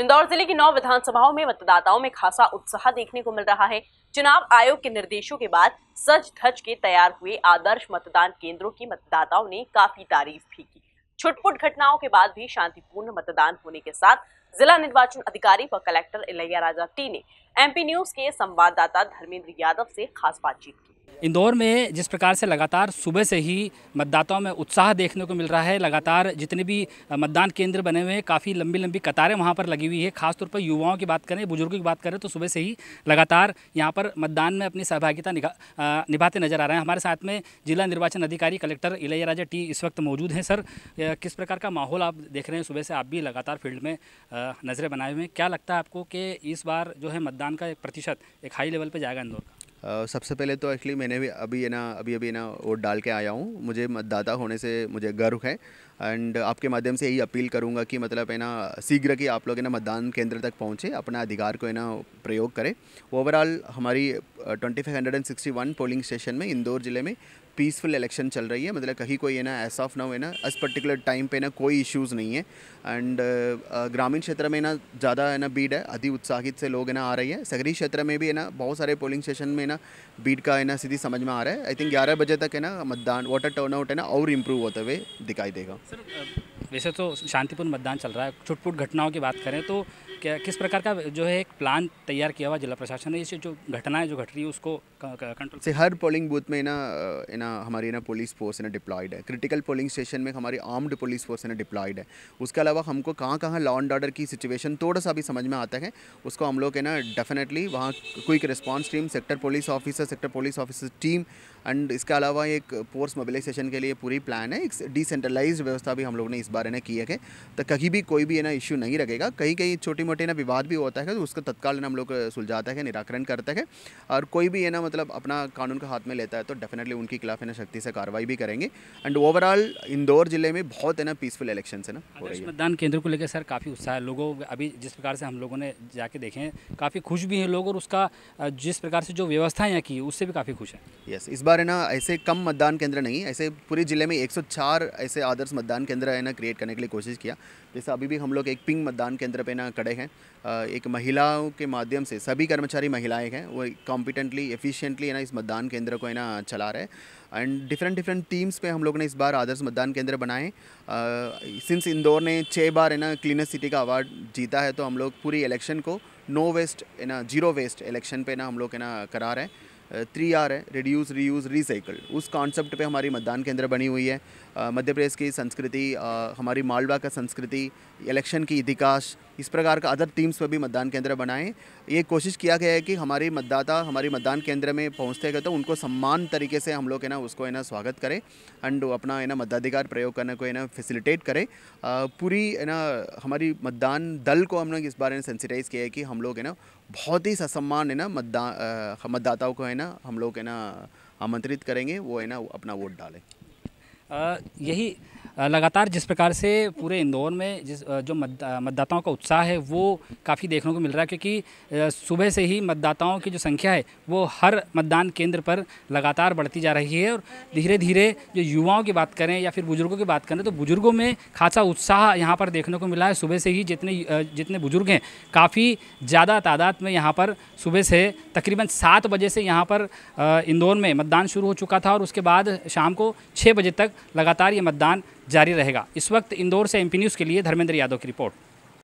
इंदौर जिले की नौ विधानसभाओं में मतदाताओं में खासा उत्साह देखने को मिल रहा है चुनाव आयोग के निर्देशों के बाद सज धज के तैयार हुए आदर्श मतदान केंद्रों की मतदाताओं ने काफी तारीफ भी की छुटपुट घटनाओं के बाद भी शांतिपूर्ण मतदान होने के साथ जिला निर्वाचन अधिकारी व कलेक्टर इलैया राजा टी ने एमपी न्यूज के संवाददाता धर्मेंद्र यादव से खास बातचीत की इंदौर में जिस प्रकार से लगातार सुबह से ही मतदाताओं में उत्साह देखने को मिल रहा है लगातार जितने भी मतदान केंद्र बने हुए हैं काफ़ी लंबी लंबी कतारें वहाँ पर लगी हुई है खासतौर पर युवाओं की बात करें बुजुर्गों की बात करें तो सुबह से ही लगातार यहाँ पर मतदान में अपनी सहभागिता निभाते नजर आ रहे हैं हमारे साथ में जिला निर्वाचन अधिकारी कलेक्टर इलैया राजा टी इस वक्त मौजूद हैं सर किस प्रकार का माहौल आप देख रहे हैं सुबह से आप भी लगातार फील्ड में नज़रें बनाए हुए हैं क्या लगता है आपको कि इस बार जो है मतदान का एक प्रतिशत एक हाई लेवल पर जाएगा इंदौर का Uh, सबसे पहले तो एक्चुअली मैंने भी अभी ना अभी अभी ना वोट डाल के आया हूँ मुझे मतदाता होने से मुझे गर्व है एंड uh, आपके माध्यम से यही अपील करूँगा कि मतलब है ना शीघ्र कि आप लोग है ना मतदान केंद्र तक पहुँचे अपना अधिकार को है ना प्रयोग करें ओवरऑल हमारी twenty five hundred and sixty one polling station में इंदौर ज़िले में पीसफुल इलेक्शन चल रही है मतलब कहीं कोई है ना ऐसा ऑफ ना हो ना इस पर्टिकुलर टाइम पे ना कोई इश्यूज़ नहीं है एंड uh, uh, ग्रामीण क्षेत्र में ना ज़्यादा है ना बीड है अति उत्साहित से लोग है ना आ रही है शहरी क्षेत्र में भी है ना बहुत सारे पोलिंग स्टेशन में ना बीड का है ना स्थिति समझ में आ रहा है आई थिंक ग्यारह बजे तक है ना मतदान वाटर टर्नआउट है ना और इम्प्रूव होते हुए दिखाई देगा सर वैसे तो शांतिपूर्ण मतदान चल रहा है छुटपुट घटनाओं की बात करें तो क्या किस प्रकार का जो है एक प्लान तैयार किया हुआ जिला प्रशासन ने इसे जो घटनाएं जो घट रही है उसको कंट्रोल से हर पोलिंग बूथ में ना ना हमारी ना पुलिस फोर्स ना डिप्लॉयड है क्रिटिकल पोलिंग स्टेशन में हमारी आर्म्ड पुलिस फोर्स ना डिप्लॉयड है उसके अलावा हमको कहाँ कहाँ लॉ एंड ऑर्डर की सिचुएशन थोड़ा सा भी समझ में आता है उसको हम लोग है ना डेफिनेटली वहाँ quick response team sector police officer sector police officer team and इसके अलावा एक फोर्स मोबिलाइजेशन के लिए पूरी प्लान है एक डिसेंट्रलाइज व्यवस्था भी हम लोग ने इस बारे में किए की है तो कहीं भी कोई भी है ना इशू नहीं रहेगा कहीं कहीं छोटी मोटी ना विवाद भी होता है तो उसका तत्काल ना हम लोग सुलझाता है निराकरण करता है और कोई भी है ना मतलब अपना कानून का हाथ में लेता है तो डेफिनेटली उनके खिलाफ है ना शक्ति से कार्रवाई भी करेंगे एंड ओवरऑल इंदौर जिले में बहुत है ना पीसफुल इलेक्शन है ना हो रही है मतदान केंद्र को लेकर सर काफ़ी उत्साह है लोगों अभी जिस प्रकार से हम लोगों ने जाके देखे हैं काफ़ी खुश भी हैं लोग और उसका जिस प्रकार से जो व्यवस्था यहाँ की उससे भी काफ़ी खुश है यस इस बार बार है ना ऐसे कम मतदान केंद्र नहीं ऐसे पूरे ज़िले में 104 ऐसे आदर्श मतदान केंद्र है ना क्रिएट करने के लिए कोशिश किया जैसे अभी भी हम लोग एक पिंग मतदान केंद्र पे ना कड़े हैं एक महिलाओं के माध्यम से सभी कर्मचारी महिलाएं हैं वो कॉम्पिटेंटली एफिशिएंटली है ना इस मतदान केंद्र को है ना चला रहे एंड डिफरेंट डिफरेंट टीम्स पे हम लोग ने इस बार आदर्श मतदान केंद्र बनाए सिंस इंदौर ने छः बार है ना क्लीनर सिटी का अवार्ड जीता है तो हम लोग पूरी इलेक्शन को नो वेस्ट है ना जीरो वेस्ट इलेक्शन पे ना हम लोग है ना करा रहे हैं थ्री आर है रिड्यूस रीयूज़ रिसाइकल उस कॉन्सेप्ट पे हमारी मतदान केंद्र बनी हुई है मध्य प्रदेश की संस्कृति हमारी मालवा का संस्कृति इलेक्शन की इतिहास इस प्रकार का अदर टीम्स पर भी मतदान केंद्र बनाएं ये कोशिश किया गया है कि हमारे मतदाता हमारे मतदान केंद्र में पहुँचते गए तो उनको सम्मान तरीके से हम लोग है ना उसको है ना स्वागत करें एंड अपना है ना मताधिकार प्रयोग करने को है ना फैसिलिटेट करें पूरी है ना हमारी मतदान दल को हम लोग इस बारे में सेंसिटाइज़ किया है कि हम लोग है ना बहुत ही ससम्मान है ना मतदान मतदाताओं को है ना हम लोग है ना आमंत्रित करेंगे वो है ना अपना वोट डालें यही लगातार जिस प्रकार से पूरे इंदौर में जिस जो मतदाताओं का उत्साह है वो काफ़ी देखने को मिल रहा है क्योंकि सुबह से ही मतदाताओं की जो संख्या है वो हर मतदान केंद्र पर लगातार बढ़ती जा रही है और धीरे धीरे जो युवाओं की बात करें या फिर बुज़ुर्गों की बात करें तो बुज़ुर्गों में खासा उत्साह यहाँ पर देखने को मिला है सुबह से ही जितने जितने बुज़ुर्ग हैं काफ़ी ज़्यादा तादाद में यहाँ पर सुबह से तकरीबन सात बजे से यहाँ पर इंदौर में मतदान शुरू हो चुका था और उसके बाद शाम को छः बजे तक लगातार ये मतदान जारी रहेगा इस वक्त इंदौर से एम न्यूज़ के लिए धर्मेंद्र यादव की रिपोर्ट